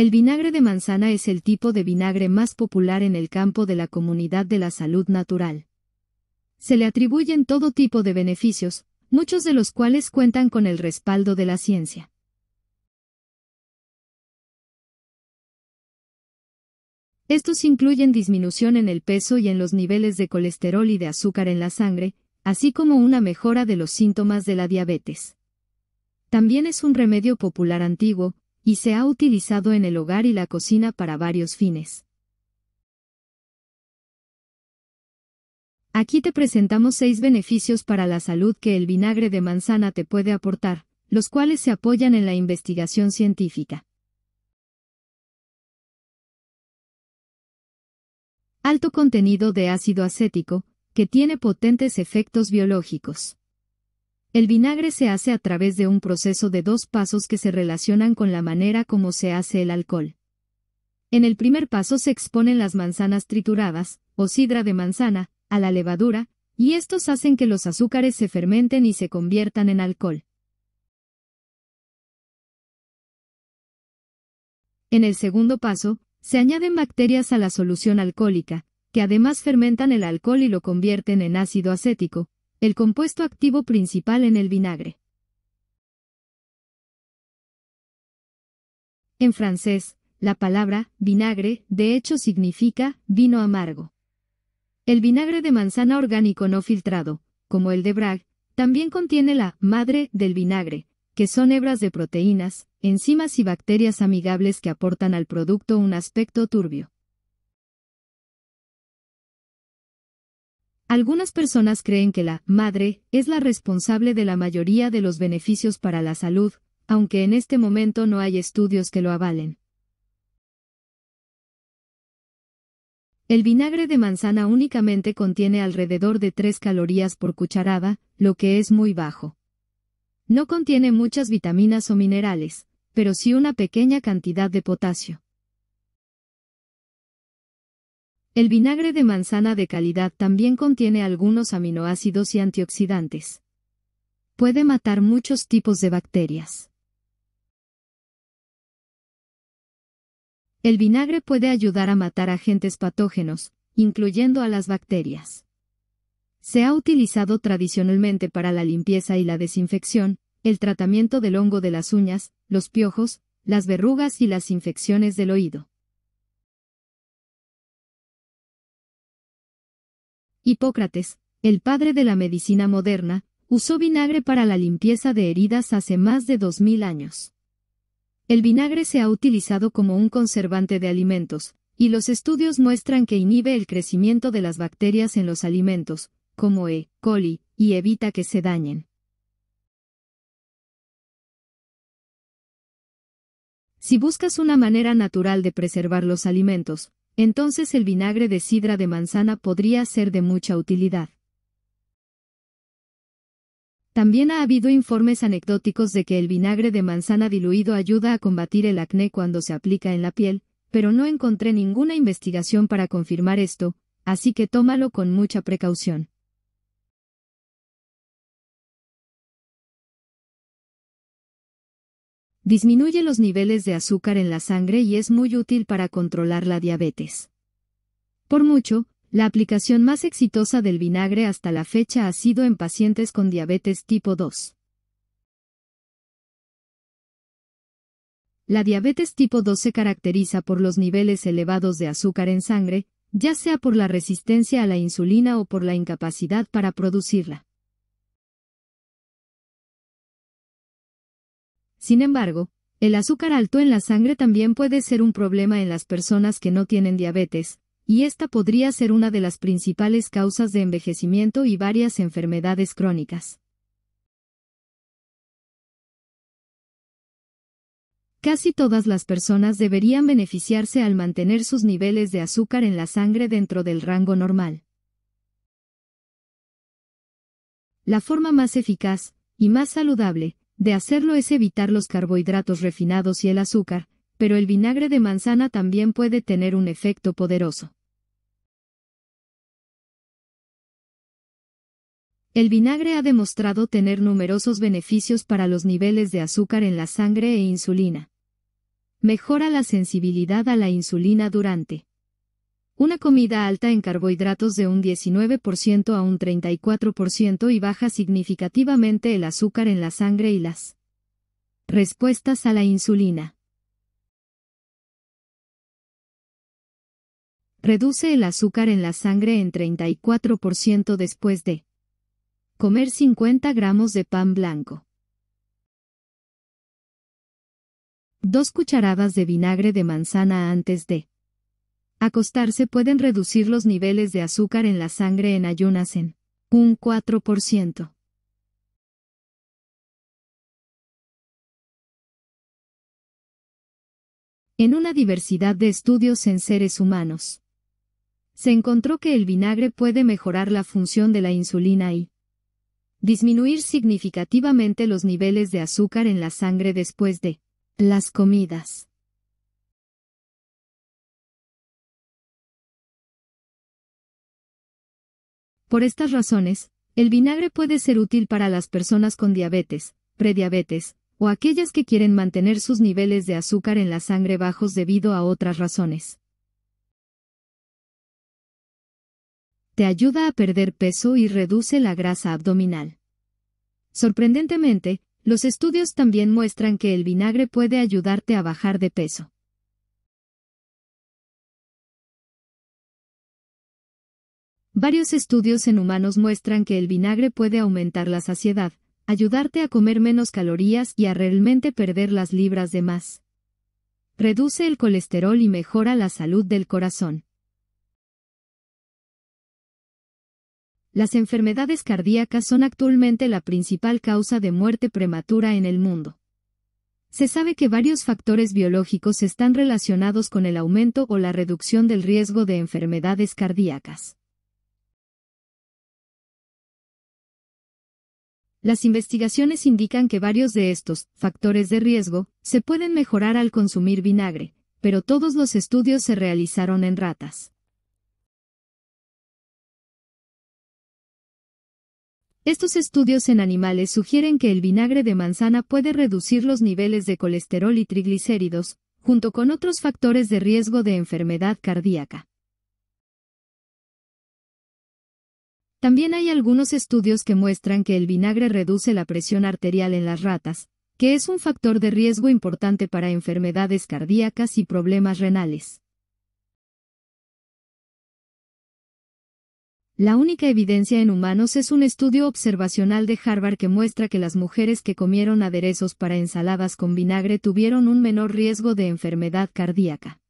El vinagre de manzana es el tipo de vinagre más popular en el campo de la comunidad de la salud natural. Se le atribuyen todo tipo de beneficios, muchos de los cuales cuentan con el respaldo de la ciencia. Estos incluyen disminución en el peso y en los niveles de colesterol y de azúcar en la sangre, así como una mejora de los síntomas de la diabetes. También es un remedio popular antiguo, y se ha utilizado en el hogar y la cocina para varios fines. Aquí te presentamos seis beneficios para la salud que el vinagre de manzana te puede aportar, los cuales se apoyan en la investigación científica. Alto contenido de ácido acético, que tiene potentes efectos biológicos. El vinagre se hace a través de un proceso de dos pasos que se relacionan con la manera como se hace el alcohol. En el primer paso se exponen las manzanas trituradas, o sidra de manzana, a la levadura, y estos hacen que los azúcares se fermenten y se conviertan en alcohol. En el segundo paso, se añaden bacterias a la solución alcohólica, que además fermentan el alcohol y lo convierten en ácido acético, el compuesto activo principal en el vinagre. En francés, la palabra vinagre de hecho significa vino amargo. El vinagre de manzana orgánico no filtrado, como el de Bragg, también contiene la madre del vinagre, que son hebras de proteínas, enzimas y bacterias amigables que aportan al producto un aspecto turbio. Algunas personas creen que la madre es la responsable de la mayoría de los beneficios para la salud, aunque en este momento no hay estudios que lo avalen. El vinagre de manzana únicamente contiene alrededor de 3 calorías por cucharada, lo que es muy bajo. No contiene muchas vitaminas o minerales, pero sí una pequeña cantidad de potasio. El vinagre de manzana de calidad también contiene algunos aminoácidos y antioxidantes. Puede matar muchos tipos de bacterias. El vinagre puede ayudar a matar agentes patógenos, incluyendo a las bacterias. Se ha utilizado tradicionalmente para la limpieza y la desinfección, el tratamiento del hongo de las uñas, los piojos, las verrugas y las infecciones del oído. Hipócrates, el padre de la medicina moderna, usó vinagre para la limpieza de heridas hace más de 2.000 años. El vinagre se ha utilizado como un conservante de alimentos, y los estudios muestran que inhibe el crecimiento de las bacterias en los alimentos, como E. coli, y evita que se dañen. Si buscas una manera natural de preservar los alimentos, entonces el vinagre de sidra de manzana podría ser de mucha utilidad. También ha habido informes anecdóticos de que el vinagre de manzana diluido ayuda a combatir el acné cuando se aplica en la piel, pero no encontré ninguna investigación para confirmar esto, así que tómalo con mucha precaución. Disminuye los niveles de azúcar en la sangre y es muy útil para controlar la diabetes. Por mucho, la aplicación más exitosa del vinagre hasta la fecha ha sido en pacientes con diabetes tipo 2. La diabetes tipo 2 se caracteriza por los niveles elevados de azúcar en sangre, ya sea por la resistencia a la insulina o por la incapacidad para producirla. Sin embargo, el azúcar alto en la sangre también puede ser un problema en las personas que no tienen diabetes, y esta podría ser una de las principales causas de envejecimiento y varias enfermedades crónicas. Casi todas las personas deberían beneficiarse al mantener sus niveles de azúcar en la sangre dentro del rango normal. La forma más eficaz, y más saludable, de hacerlo es evitar los carbohidratos refinados y el azúcar, pero el vinagre de manzana también puede tener un efecto poderoso. El vinagre ha demostrado tener numerosos beneficios para los niveles de azúcar en la sangre e insulina. Mejora la sensibilidad a la insulina durante una comida alta en carbohidratos de un 19% a un 34% y baja significativamente el azúcar en la sangre y las respuestas a la insulina. Reduce el azúcar en la sangre en 34% después de comer 50 gramos de pan blanco. Dos cucharadas de vinagre de manzana antes de Acostarse pueden reducir los niveles de azúcar en la sangre en ayunas en un 4%. En una diversidad de estudios en seres humanos, se encontró que el vinagre puede mejorar la función de la insulina y disminuir significativamente los niveles de azúcar en la sangre después de las comidas. Por estas razones, el vinagre puede ser útil para las personas con diabetes, prediabetes, o aquellas que quieren mantener sus niveles de azúcar en la sangre bajos debido a otras razones. Te ayuda a perder peso y reduce la grasa abdominal. Sorprendentemente, los estudios también muestran que el vinagre puede ayudarte a bajar de peso. Varios estudios en humanos muestran que el vinagre puede aumentar la saciedad, ayudarte a comer menos calorías y a realmente perder las libras de más. Reduce el colesterol y mejora la salud del corazón. Las enfermedades cardíacas son actualmente la principal causa de muerte prematura en el mundo. Se sabe que varios factores biológicos están relacionados con el aumento o la reducción del riesgo de enfermedades cardíacas. Las investigaciones indican que varios de estos factores de riesgo se pueden mejorar al consumir vinagre, pero todos los estudios se realizaron en ratas. Estos estudios en animales sugieren que el vinagre de manzana puede reducir los niveles de colesterol y triglicéridos, junto con otros factores de riesgo de enfermedad cardíaca. También hay algunos estudios que muestran que el vinagre reduce la presión arterial en las ratas, que es un factor de riesgo importante para enfermedades cardíacas y problemas renales. La única evidencia en humanos es un estudio observacional de Harvard que muestra que las mujeres que comieron aderezos para ensaladas con vinagre tuvieron un menor riesgo de enfermedad cardíaca.